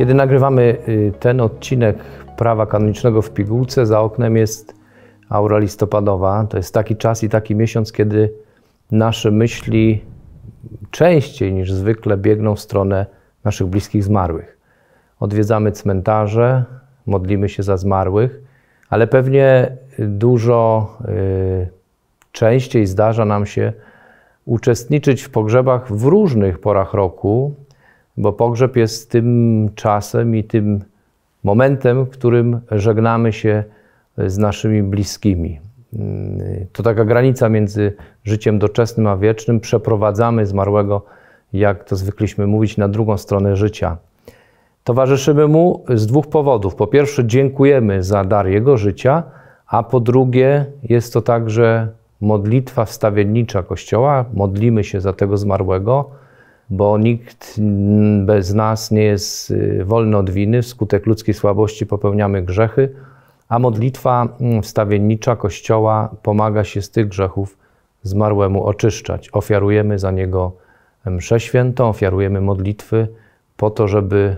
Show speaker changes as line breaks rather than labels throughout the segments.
Kiedy nagrywamy y, ten odcinek prawa kanonicznego w pigułce, za oknem jest aura listopadowa. To jest taki czas i taki miesiąc, kiedy nasze myśli częściej niż zwykle biegną w stronę naszych bliskich zmarłych. Odwiedzamy cmentarze, modlimy się za zmarłych, ale pewnie dużo y, częściej zdarza nam się uczestniczyć w pogrzebach w różnych porach roku, bo pogrzeb jest tym czasem i tym momentem, w którym żegnamy się z naszymi bliskimi. Mm, to taka granica między życiem doczesnym a wiecznym. Przeprowadzamy zmarłego, jak to zwykliśmy mówić, na drugą stronę życia. Towarzyszymy mu z dwóch powodów. Po pierwsze, dziękujemy za dar jego życia, a po drugie, jest to także modlitwa wstawiennicza Kościoła. Modlimy się za tego zmarłego bo nikt bez nas nie jest y, wolny od winy. Wskutek ludzkiej słabości popełniamy grzechy, a modlitwa mm, wstawiennicza Kościoła pomaga się z tych grzechów zmarłemu oczyszczać. Ofiarujemy za niego mszę świętą, ofiarujemy modlitwy po to, żeby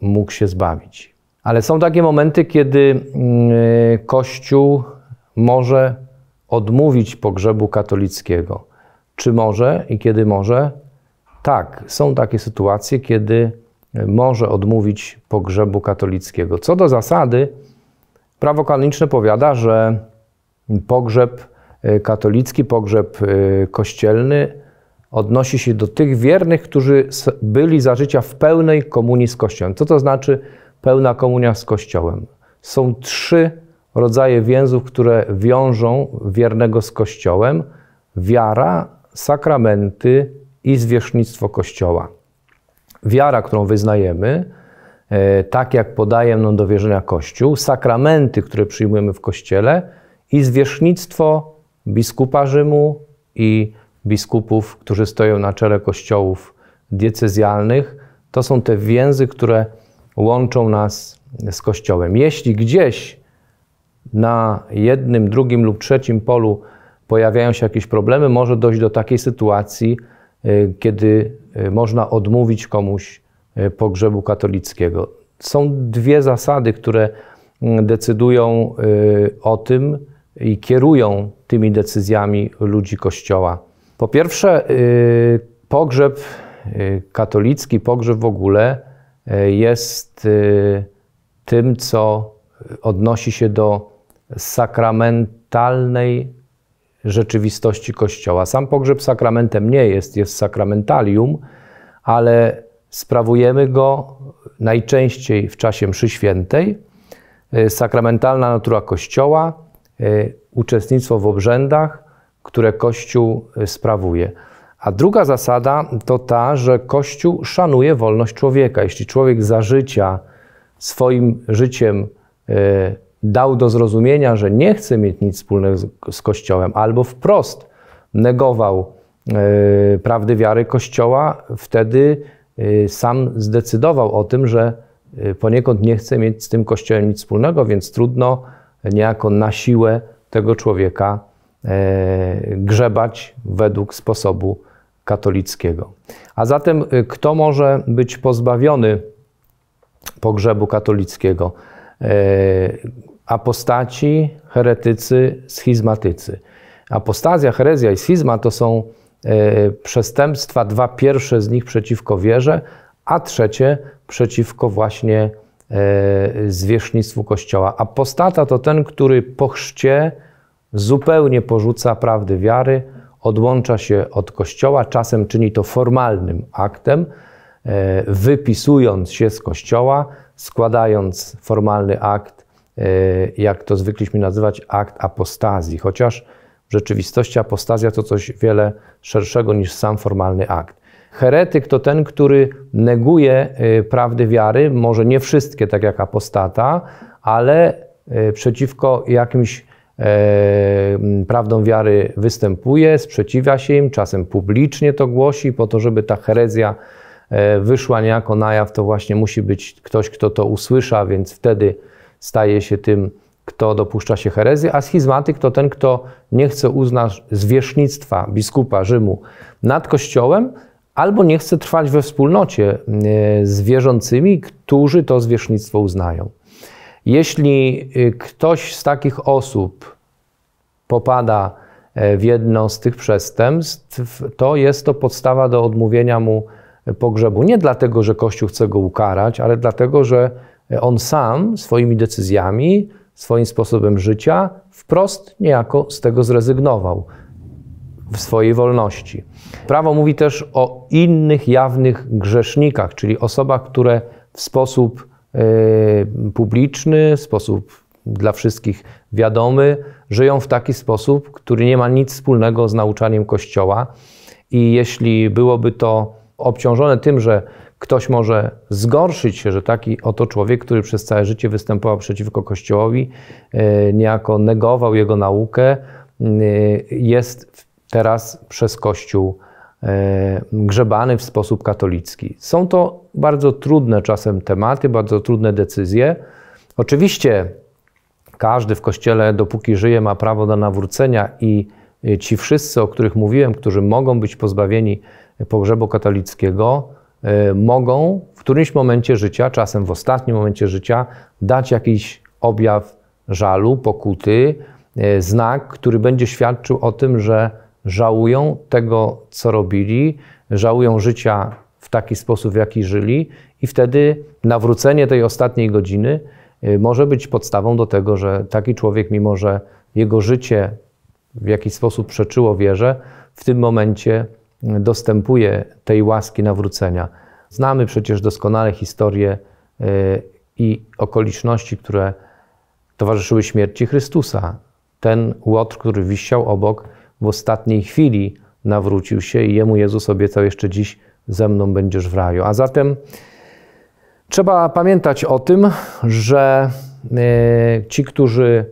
mógł się zbawić. Ale są takie momenty, kiedy mm, y, Kościół może odmówić pogrzebu katolickiego. Czy może i kiedy może? Tak, są takie sytuacje, kiedy e, może odmówić pogrzebu katolickiego. Co do zasady, prawo kanoniczne powiada, że pogrzeb e, katolicki, pogrzeb e, kościelny odnosi się do tych wiernych, którzy byli za życia w pełnej komunii z Kościołem. Co to znaczy pełna komunia z Kościołem? Są trzy rodzaje więzów, które wiążą wiernego z Kościołem: wiara, sakramenty i zwierzchnictwo Kościoła. Wiara, którą wyznajemy, e, tak jak podaje nam do wierzenia Kościół, sakramenty, które przyjmujemy w Kościele i zwierzchnictwo biskupa Rzymu i biskupów, którzy stoją na czele kościołów diecezjalnych, to są te więzy, które łączą nas z Kościołem. Jeśli gdzieś na jednym, drugim lub trzecim polu pojawiają się jakieś problemy, może dojść do takiej sytuacji, Y, kiedy y, można odmówić komuś y, pogrzebu katolickiego. Są dwie zasady, które mm, decydują o tym i kierują tymi decyzjami ludzi Kościoła. Po pierwsze, pogrzeb katolicki, pogrzeb w ogóle jest tym, co odnosi się do sakramentalnej rzeczywistości Kościoła. Sam pogrzeb sakramentem nie jest, jest sakramentalium, ale sprawujemy go najczęściej w czasie mszy świętej. E, sakramentalna natura Kościoła, e, uczestnictwo w obrzędach, które Kościół e, sprawuje. A druga zasada to ta, że Kościół szanuje wolność człowieka. Jeśli człowiek za życia swoim życiem dał do zrozumienia, że nie chce mieć nic wspólnego z, Kościołem, albo wprost negował e, prawdy wiary Kościoła, wtedy e, sam zdecydował o tym, że e, poniekąd nie chce mieć z tym Kościołem nic wspólnego, więc trudno niejako na siłę tego człowieka grzebać według sposobu katolickiego. A zatem, kto może być pozbawiony pogrzebu katolickiego? apostaci, heretycy, schizmatycy. Apostazja, herezja i schizma to są e, przestępstwa, dwa pierwsze z nich przeciwko wierze, a trzecie przeciwko właśnie y, zwierzchnictwu Kościoła. Apostata to ten, który po chrzcie zupełnie porzuca prawdy wiary, odłącza się od Kościoła, czasem czyni to formalnym aktem, e, wypisując się z Kościoła, składając formalny akt Y, jak to zwykliśmy nazywać, akt apostazji, chociaż w rzeczywistości apostazja to coś wiele szerszego niż sam formalny akt. Heretyk to ten, który neguje y, prawdy wiary, może nie wszystkie, tak jak apostata, ale y, przeciwko jakimś e, prawdom wiary występuje, sprzeciwia się im, czasem publicznie to głosi, po to, żeby ta herezja wyszła niejako na jaw, to właśnie musi być ktoś, kto to usłysza, więc wtedy staje się tym, kto dopuszcza się herezy, a schizmatyk to ten, kto nie chce uznać zwierzchnictwa biskupa Rzymu nad Kościołem, albo nie chce trwać we wspólnocie e, z wierzącymi, którzy to zwierzchnictwo uznają. Jeśli e, ktoś z takich osób popada e, w jedno z tych przestępstw, to jest to podstawa do odmówienia mu pogrzebu. Nie dlatego, że Kościół chce go ukarać, ale dlatego, że on sam swoimi decyzjami, swoim sposobem życia wprost niejako z tego zrezygnował w swojej wolności. Prawo mówi też o innych jawnych grzesznikach, czyli osobach, które w sposób e, publiczny, w sposób dla wszystkich wiadomy, żyją w taki sposób, który nie ma nic wspólnego z nauczaniem Kościoła. I jeśli byłoby to obciążone tym, że Ktoś może zgorszyć się, że taki oto człowiek, który przez całe życie występował przeciwko Kościołowi, e, niejako negował jego naukę, e, jest teraz przez Kościół e, grzebany w sposób katolicki. Są to bardzo trudne czasem tematy, bardzo trudne decyzje. Oczywiście każdy w kościele, dopóki żyje, ma prawo do nawrócenia i ci wszyscy, o których mówiłem, którzy mogą być pozbawieni pogrzebu katolickiego, Y, mogą w którymś momencie życia, czasem w ostatnim momencie życia, dać jakiś objaw żalu, pokuty, y, znak, który będzie świadczył o tym, że żałują tego, co robili, żałują życia w taki sposób, w jaki żyli, i wtedy nawrócenie tej ostatniej godziny y, może być podstawą do tego, że taki człowiek, mimo że jego życie w jakiś sposób przeczyło wierze, w tym momencie dostępuje tej łaski nawrócenia. Znamy przecież doskonale historię y, i okoliczności, które towarzyszyły śmierci Chrystusa. Ten łotr, który wisiał obok, w ostatniej chwili nawrócił się i jemu Jezus obiecał jeszcze dziś ze mną będziesz w raju. A zatem trzeba pamiętać o tym, że y, ci, którzy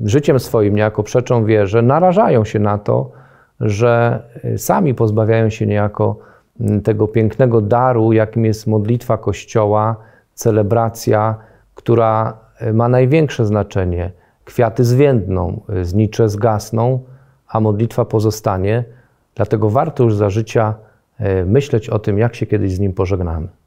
życiem swoim niejako przeczą wierze, narażają się na to, że y, sami pozbawiają się niejako mm, tego pięknego daru, jakim jest modlitwa Kościoła, celebracja, która y, ma największe znaczenie. Kwiaty zwiędną, y, znicze zgasną, a modlitwa pozostanie. Dlatego warto już za życia myśleć o tym, jak się kiedyś z nim pożegnamy.